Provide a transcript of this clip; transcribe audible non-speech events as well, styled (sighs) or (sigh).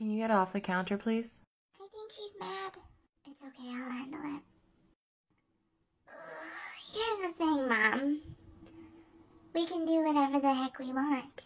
Can you get off the counter, please? I think she's mad. It's okay, I'll handle it. (sighs) Here's the thing, Mom. We can do whatever the heck we want.